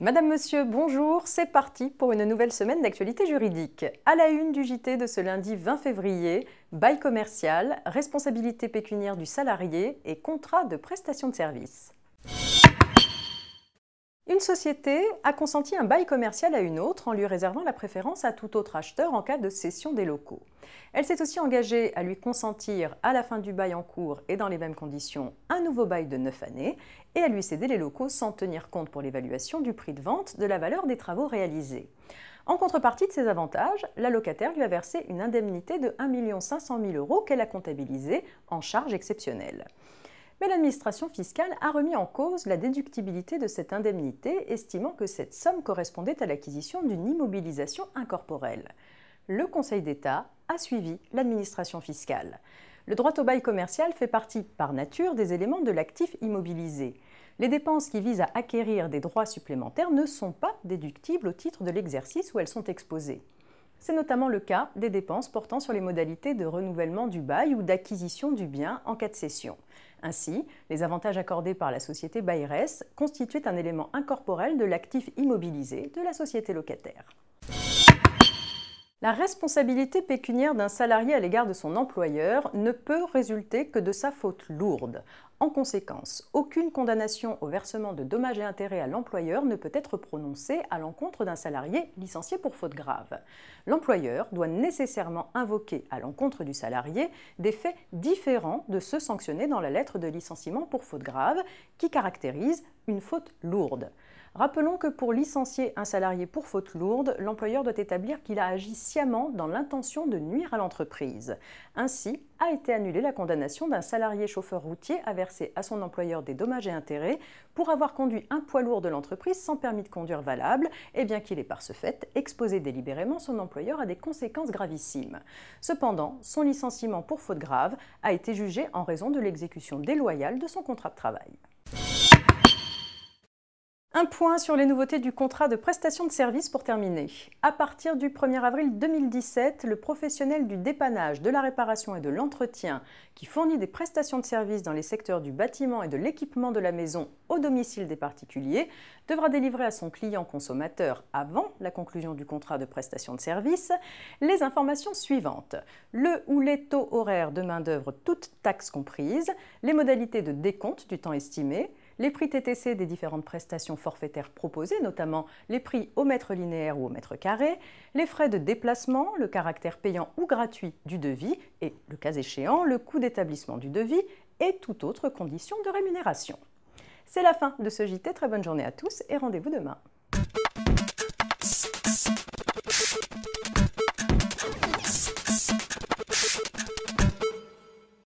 Madame, Monsieur, bonjour, c'est parti pour une nouvelle semaine d'actualité juridique. À la une du JT de ce lundi 20 février, bail commercial, responsabilité pécuniaire du salarié et contrat de prestation de service. Une société a consenti un bail commercial à une autre en lui réservant la préférence à tout autre acheteur en cas de cession des locaux. Elle s'est aussi engagée à lui consentir à la fin du bail en cours et dans les mêmes conditions un nouveau bail de 9 années et à lui céder les locaux sans tenir compte pour l'évaluation du prix de vente de la valeur des travaux réalisés. En contrepartie de ces avantages, la locataire lui a versé une indemnité de 1 500 000 euros qu'elle a comptabilisée en charge exceptionnelle mais l'administration fiscale a remis en cause la déductibilité de cette indemnité, estimant que cette somme correspondait à l'acquisition d'une immobilisation incorporelle. Le Conseil d'État a suivi l'administration fiscale. Le droit au bail commercial fait partie, par nature, des éléments de l'actif immobilisé. Les dépenses qui visent à acquérir des droits supplémentaires ne sont pas déductibles au titre de l'exercice où elles sont exposées. C'est notamment le cas des dépenses portant sur les modalités de renouvellement du bail ou d'acquisition du bien en cas de cession. Ainsi, les avantages accordés par la société Bayres constituaient un élément incorporel de l'actif immobilisé de la société locataire. La responsabilité pécuniaire d'un salarié à l'égard de son employeur ne peut résulter que de sa faute lourde. En conséquence, aucune condamnation au versement de dommages et intérêts à l'employeur ne peut être prononcée à l'encontre d'un salarié licencié pour faute grave. L'employeur doit nécessairement invoquer à l'encontre du salarié des faits différents de ceux sanctionnés dans la lettre de licenciement pour faute grave qui caractérise une faute lourde. Rappelons que pour licencier un salarié pour faute lourde, l'employeur doit établir qu'il a agi sciemment dans l'intention de nuire à l'entreprise. Ainsi, a été annulée la condamnation d'un salarié chauffeur routier à verser à son employeur des dommages et intérêts pour avoir conduit un poids lourd de l'entreprise sans permis de conduire valable, et bien qu'il ait par ce fait exposé délibérément son employeur à des conséquences gravissimes. Cependant, son licenciement pour faute grave a été jugé en raison de l'exécution déloyale de son contrat de travail. Un point sur les nouveautés du contrat de prestation de service pour terminer. À partir du 1er avril 2017, le professionnel du dépannage, de la réparation et de l'entretien qui fournit des prestations de service dans les secteurs du bâtiment et de l'équipement de la maison au domicile des particuliers devra délivrer à son client consommateur avant la conclusion du contrat de prestation de service les informations suivantes. Le ou les taux horaires de main-d'œuvre toutes taxes comprises, les modalités de décompte du temps estimé, les prix TTC des différentes prestations forfaitaires proposées, notamment les prix au mètre linéaire ou au mètre carré, les frais de déplacement, le caractère payant ou gratuit du devis et, le cas échéant, le coût d'établissement du devis et toute autre condition de rémunération. C'est la fin de ce JT, très bonne journée à tous et rendez-vous demain.